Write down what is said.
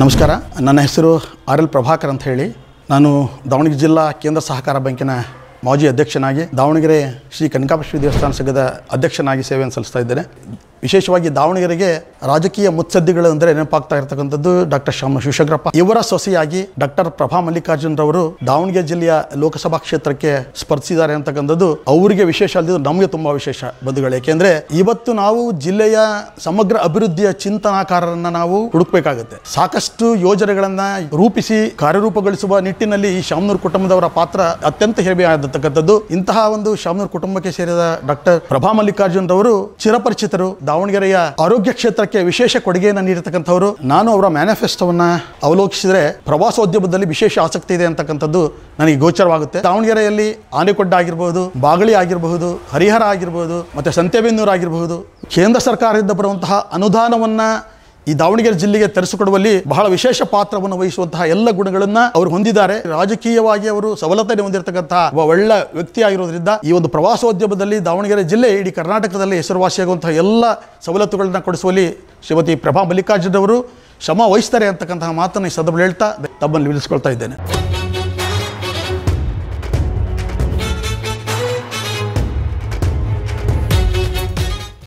ನಮಸ್ಕಾರ ನನ್ನ ಹೆಸರು ಆರ್ ಎಲ್ ಪ್ರಭಾಕರ್ ಅಂತ ಹೇಳಿ ನಾನು ದಾವಣಗೆರೆ ಜಿಲ್ಲಾ ಕೇಂದ್ರ ಸಹಕಾರ ಬ್ಯಾಂಕಿನ ಮಾಜಿ ಅಧ್ಯಕ್ಷನಾಗಿ ದಾವಣಗೆರೆ ಶ್ರೀ ಕನಕಾಪಶ್ವಿ ದೇವಸ್ಥಾನ ಸಂಘದ ಅಧ್ಯಕ್ಷನಾಗಿ ಸೇವೆಯನ್ನು ಸಲ್ಲಿಸ್ತಾ ಇದ್ದೇನೆ ವಿಶೇಷವಾಗಿ ದಾವಣಗೆರೆಗೆ ರಾಜಕೀಯ ಮುತ್ಸದ್ದಿಗಳು ಅಂದ್ರೆ ನೆನಪಾಗ್ತಾ ಇರತಕ್ಕಂಥದ್ದು ಡಾಕ್ಟರ್ ಶ್ಯಾಮ ಶಿವಶಂಕರಪ್ಪ ಇವರ ಸೊಸೆಯಾಗಿ ಡಾಕ್ಟರ್ ಪ್ರಭಾ ಮಲ್ಲಿಕಾರ್ಜುನರವರು ದಾವಣಗೆರೆ ಜಿಲ್ಲೆಯ ಲೋಕಸಭಾ ಕ್ಷೇತ್ರಕ್ಕೆ ಸ್ಪರ್ಧಿಸಿದ್ದಾರೆ ಅಂತಕ್ಕಂಥದ್ದು ಅವರಿಗೆ ವಿಶೇಷ ಅಲ್ಲದಿದ್ದು ನಮಗೆ ತುಂಬಾ ವಿಶೇಷ ಬಂಧುಗಳು ಏಕೆಂದ್ರೆ ಇವತ್ತು ನಾವು ಜಿಲ್ಲೆಯ ಸಮಗ್ರ ಅಭಿವೃದ್ಧಿಯ ಚಿಂತನಾಕಾರರನ್ನ ನಾವು ಹುಡುಕ್ಬೇಕಾಗುತ್ತೆ ಸಾಕಷ್ಟು ಯೋಜನೆಗಳನ್ನ ರೂಪಿಸಿ ಕಾರ್ಯರೂಪಗೊಳಿಸುವ ನಿಟ್ಟಿನಲ್ಲಿ ಈ ಶಾಮನೂರು ಕುಟುಂಬದವರ ಪಾತ್ರ ಅತ್ಯಂತ ಆಗತಕ್ಕಂಥದ್ದು ಇಂತಹ ಒಂದು ಶಾಮನೂರು ಕುಟುಂಬಕ್ಕೆ ಸೇರಿದ ಡಾಕ್ಟರ್ ಪ್ರಭಾ ಮಲ್ಲಿಕಾರ್ಜುನರವರು ಚಿರಪರಿಚಿತರು ದಾವಣಗೆರೆಯ ಆರೋಗ್ಯ ಕ್ಷೇತ್ರಕ್ಕೆ ವಿಶೇಷ ಕೊಡುಗೆಯನ್ನು ನೀಡಿರ್ತಕ್ಕಂಥವ್ರು ನಾನು ಅವರ ಮ್ಯಾನಿಫೆಸ್ಟೋವನ್ನ ಅವಲೋಕಿಸಿದರೆ ಪ್ರವಾಸೋದ್ಯಮದಲ್ಲಿ ವಿಶೇಷ ಆಸಕ್ತಿ ಇದೆ ಅಂತಕ್ಕಂಥದ್ದು ನನಗೆ ಗೋಚರವಾಗುತ್ತೆ ದಾವಣಗೆರೆಯಲ್ಲಿ ಆನೆಕೊಡ್ಡ ಆಗಿರಬಹುದು ಬಾಗಳಿ ಆಗಿರಬಹುದು ಹರಿಹರ ಆಗಿರಬಹುದು ಮತ್ತು ಸಂತೆಬೆನ್ನೂರು ಆಗಿರಬಹುದು ಕೇಂದ್ರ ಸರ್ಕಾರದಿಂದ ಬರುವಂತಹ ಅನುದಾನವನ್ನು ಈ ದಾವಣಗೆರೆ ಜಿಲ್ಲೆಗೆ ತರಿಸಿಕೊಡುವಲ್ಲಿ ಬಹಳ ವಿಶೇಷ ಪಾತ್ರವನ್ನು ವಹಿಸುವಂತಹ ಎಲ್ಲ ಗುಣಗಳನ್ನ ಅವರು ಹೊಂದಿದ್ದಾರೆ ರಾಜಕೀಯವಾಗಿ ಅವರು ಸವಲತ್ತನೆ ಹೊಂದಿರತಕ್ಕಂತಹ ಒಬ್ಬ ಒಳ್ಳೆ ವ್ಯಕ್ತಿ ಆಗಿರೋದ್ರಿಂದ ಈ ಒಂದು ಪ್ರವಾಸೋದ್ಯಮದಲ್ಲಿ ದಾವಣಗೆರೆ ಜಿಲ್ಲೆ ಇಡೀ ಕರ್ನಾಟಕದಲ್ಲಿ ಹೆಸರುವಾಸಿಯಾಗುವಂತಹ ಎಲ್ಲ ಸವಲತ್ತುಗಳನ್ನ ಕೊಡಿಸುವಲ್ಲಿ ಶ್ರೀಮತಿ ಪ್ರಭಾ ಮಲ್ಲಿಕಾರ್ಜುನ್ ಅವರು ಶ್ರಮ ವಹಿಸ್ತಾರೆ ಅಂತಕ್ಕಂತಹ ಮಾತನ್ನು ಈ ಸಂದರ್ಭದಲ್ಲಿ ಹೇಳ್ತಾ ತಮ್ಮಲ್ಲಿ ವಿಧಿಸ್ಕೊಳ್ತಾ ಇದ್ದೇನೆ